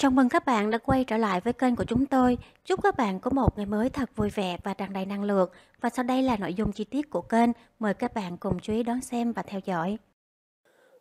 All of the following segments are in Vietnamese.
Chào mừng các bạn đã quay trở lại với kênh của chúng tôi. Chúc các bạn có một ngày mới thật vui vẻ và tràn đầy năng lượng. Và sau đây là nội dung chi tiết của kênh. Mời các bạn cùng chú ý đón xem và theo dõi.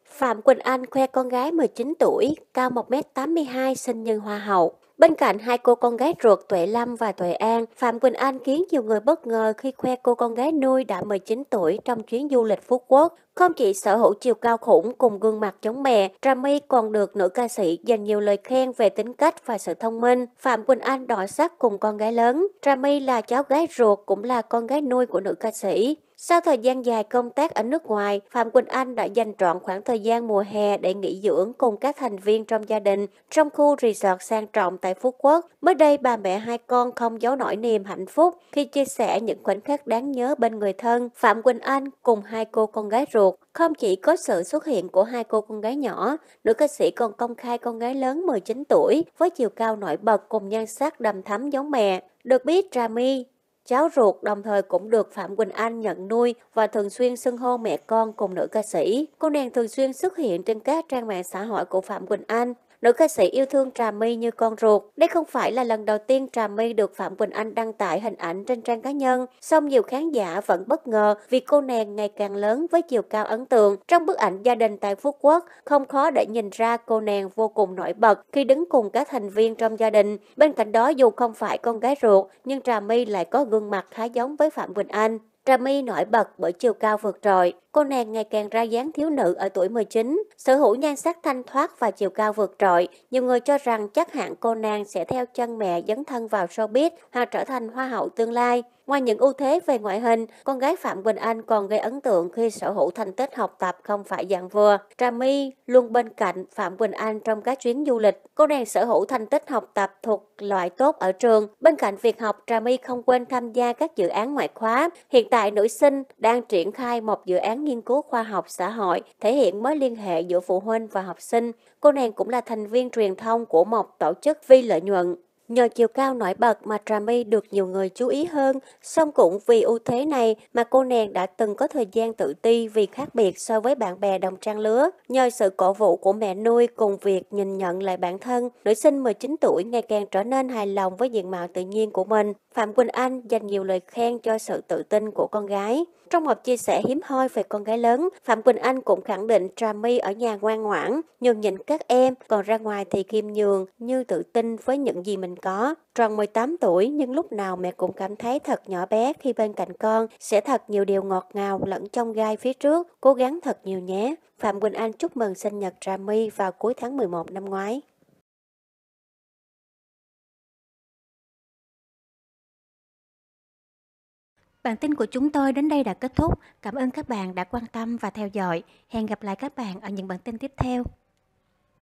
Phạm Quỳnh Anh khoe con gái 19 tuổi, cao 1m82, sinh nhân hoa hậu. Bên cạnh hai cô con gái ruột Tuệ Lâm và Tuệ An, Phạm Quỳnh Anh khiến nhiều người bất ngờ khi khoe cô con gái nuôi đã 19 tuổi trong chuyến du lịch Phú Quốc. Không chỉ sở hữu chiều cao khủng cùng gương mặt chống mẹ, Trammy còn được nữ ca sĩ dành nhiều lời khen về tính cách và sự thông minh. Phạm Quỳnh Anh đỏ sắc cùng con gái lớn. Trammy là cháu gái ruột cũng là con gái nuôi của nữ ca sĩ. Sau thời gian dài công tác ở nước ngoài, Phạm Quỳnh Anh đã dành trọn khoảng thời gian mùa hè để nghỉ dưỡng cùng các thành viên trong gia đình trong khu resort sang trọng tại Phú Quốc. Mới đây, bà mẹ hai con không giấu nổi niềm hạnh phúc khi chia sẻ những khoảnh khắc đáng nhớ bên người thân. Phạm Quỳnh Anh cùng hai cô con gái ruột không chỉ có sự xuất hiện của hai cô con gái nhỏ, nữ ca sĩ còn công khai con gái lớn 19 tuổi với chiều cao nổi bật cùng nhan sắc đầm thắm giống mẹ. Được biết, My cháu ruột đồng thời cũng được Phạm Quỳnh Anh nhận nuôi và thường xuyên xưng hô mẹ con cùng nữ ca sĩ. Cô nàng thường xuyên xuất hiện trên các trang mạng xã hội của Phạm Quỳnh Anh Nữ ca sĩ yêu thương Trà My như con ruột. Đây không phải là lần đầu tiên Trà My được Phạm Quỳnh Anh đăng tải hình ảnh trên trang cá nhân, song nhiều khán giả vẫn bất ngờ vì cô nàng ngày càng lớn với chiều cao ấn tượng. Trong bức ảnh gia đình tại Phú Quốc, không khó để nhìn ra cô nàng vô cùng nổi bật khi đứng cùng các thành viên trong gia đình. Bên cạnh đó dù không phải con gái ruột, nhưng Trà My lại có gương mặt khá giống với Phạm Quỳnh Anh. Trà My nổi bật bởi chiều cao vượt trội. Cô nàng ngày càng ra dáng thiếu nữ ở tuổi 19, sở hữu nhan sắc thanh thoát và chiều cao vượt trội. Nhiều người cho rằng chắc hẳn cô nàng sẽ theo chân mẹ dấn thân vào showbiz hoặc trở thành hoa hậu tương lai. Ngoài những ưu thế về ngoại hình, con gái Phạm Quỳnh Anh còn gây ấn tượng khi sở hữu thành tích học tập không phải dạng vừa. Trà My luôn bên cạnh Phạm Quỳnh Anh trong các chuyến du lịch. Cô nàng sở hữu thành tích học tập thuộc loại tốt ở trường. Bên cạnh việc học, Trà My không quên tham gia các dự án ngoại khóa. Hiện tại tại nữ sinh đang triển khai một dự án nghiên cứu khoa học xã hội thể hiện mối liên hệ giữa phụ huynh và học sinh. Cô nàng cũng là thành viên truyền thông của một tổ chức phi lợi nhuận Nhờ chiều cao nổi bật mà Trà được nhiều người chú ý hơn, song cũng vì ưu thế này mà cô nàng đã từng có thời gian tự ti vì khác biệt so với bạn bè đồng trang lứa. Nhờ sự cổ vũ của mẹ nuôi cùng việc nhìn nhận lại bản thân, nữ sinh 19 tuổi ngày càng trở nên hài lòng với diện mạo tự nhiên của mình. Phạm Quỳnh Anh dành nhiều lời khen cho sự tự tin của con gái. Trong một chia sẻ hiếm hoi về con gái lớn, Phạm Quỳnh Anh cũng khẳng định Trà ở nhà ngoan ngoãn, nhường nhịn các em, còn ra ngoài thì khiêm nhường, như tự tin với những gì mình có. Tròn 18 tuổi nhưng lúc nào mẹ cũng cảm thấy thật nhỏ bé khi bên cạnh con, sẽ thật nhiều điều ngọt ngào lẫn trong gai phía trước, cố gắng thật nhiều nhé. Phạm Quỳnh Anh chúc mừng sinh nhật Rami vào cuối tháng 11 năm ngoái. Bản tin của chúng tôi đến đây đã kết thúc. Cảm ơn các bạn đã quan tâm và theo dõi. Hẹn gặp lại các bạn ở những bản tin tiếp theo.